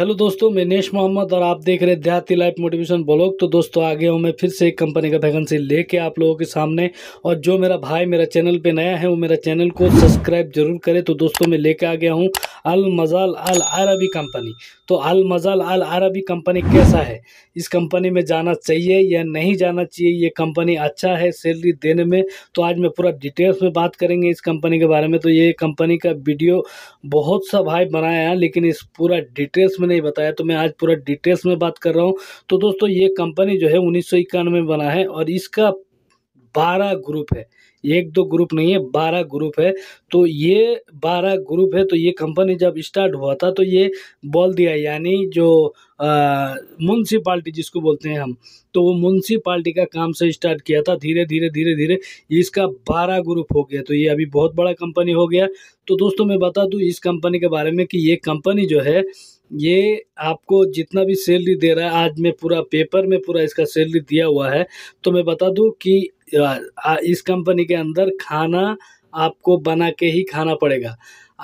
hello दोस्तों मैं नेश मोहम्मद और आप देख रहे हैं देहाती लाइफ मोटिवेशन ब्लॉग तो दोस्तों आगे हूँ मैं फिर से एक कंपनी का वैकेंसी लेके आप लोगों के सामने और जो मेरा भाई मेरा चैनल पे नया है वो मेरा चैनल को सब्सक्राइब जरूर करे तो दोस्तों मैं लेके आ गया हूँ अल मजाल अल अरबी कंपनी तो अल मजाल अल अरबी कंपनी कैसा है इस कंपनी में जाना चाहिए या नहीं जाना चाहिए ये कंपनी अच्छा है सैलरी देने में तो आज मैं पूरा डिटेल्स में बात करेंगे इस कंपनी के बारे में तो ये कंपनी का वीडियो बहुत सा भाई बनाया है लेकिन इस पूरा डिटेल्स में नहीं बताया तो मैं आज पूरा डिटेल्स में बात कर रहा हूँ तो दोस्तों ये कंपनी जो है उन्नीस में बना है और इसका बारह ग्रुप है एक दो ग्रुप नहीं है बारह ग्रुप है तो ये बारह ग्रुप है तो ये कंपनी जब स्टार्ट हुआ था तो ये बोल दिया यानी जो म्यूनसिपाल्टी जिसको बोलते हैं हम तो वो म्यूनसिपाल्टी का काम से स्टार्ट किया था धीरे धीरे धीरे धीरे इसका बारह ग्रुप हो गया तो ये अभी बहुत बड़ा कंपनी हो गया तो दोस्तों मैं बता दूँ इस कंपनी के बारे में कि ये कंपनी जो है ये आपको जितना भी सैलरी दे रहा है आज मैं पूरा पेपर में पूरा इसका सैलरी दिया हुआ है तो मैं बता दूं कि इस कंपनी के अंदर खाना आपको बना के ही खाना पड़ेगा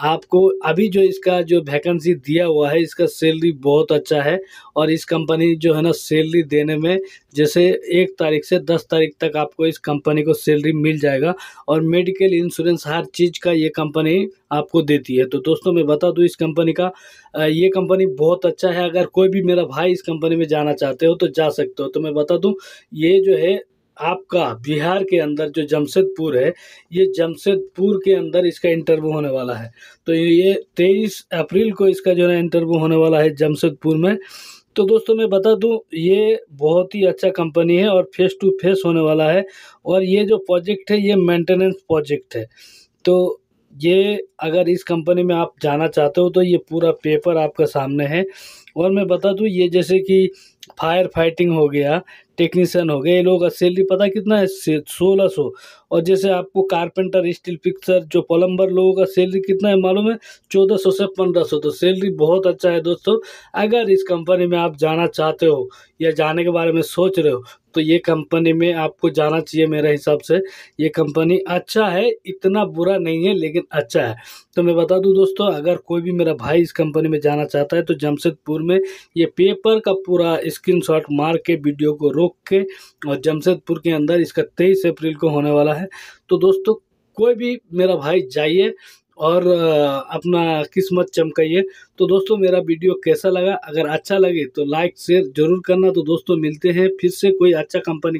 आपको अभी जो इसका जो वैकेंसी दिया हुआ है इसका सैलरी बहुत अच्छा है और इस कंपनी जो है ना सैलरी देने में जैसे एक तारीख से दस तारीख तक आपको इस कंपनी को सैलरी मिल जाएगा और मेडिकल इंश्योरेंस हर चीज़ का ये कंपनी आपको देती है तो दोस्तों मैं बता दूं इस कंपनी का ये कंपनी बहुत अच्छा है अगर कोई भी मेरा भाई इस कंपनी में जाना चाहते हो तो जा सकते हो तो मैं बता दूँ ये जो है आपका बिहार के अंदर जो जमशेदपुर है ये जमशेदपुर के अंदर इसका इंटरव्यू होने वाला है तो ये तेईस अप्रैल को इसका जो है इंटरव्यू होने वाला है जमशेदपुर में तो दोस्तों मैं बता दूं ये बहुत ही अच्छा कंपनी है और फेस टू फेस होने वाला है और ये जो प्रोजेक्ट है ये मेंटेनेंस प्रोजेक्ट है तो ये अगर इस कंपनी में आप जाना चाहते हो तो ये पूरा पेपर आपका सामने है और मैं बता दूं ये जैसे कि फायर फाइटिंग हो गया टेक्नीशियन हो गए ये लोग का सैलरी पता कितना है सोलह सौ और जैसे आपको कारपेंटर स्टील पिक्चर जो प्लम्बर लोगों का सैलरी कितना है मालूम है चौदह सौ से पंद्रह सौ तो सैलरी बहुत अच्छा है दोस्तों अगर इस कंपनी में आप जाना चाहते हो या जाने के बारे में सोच रहे हो तो ये कंपनी में आपको जाना चाहिए मेरे हिसाब से ये कंपनी अच्छा है इतना बुरा नहीं है लेकिन अच्छा है तो मैं बता दूं दोस्तों अगर कोई भी मेरा भाई इस कंपनी में जाना चाहता है तो जमशेदपुर में ये पेपर का पूरा स्क्रीनशॉट मार के वीडियो को रोक के और जमशेदपुर के अंदर इसका तेईस अप्रैल को होने वाला है तो दोस्तों कोई भी मेरा भाई जाइए और अपना किस्मत चमकाइए तो दोस्तों मेरा वीडियो कैसा लगा अगर अच्छा लगे तो लाइक शेयर जरूर करना तो दोस्तों मिलते हैं फिर से कोई अच्छा कंपनी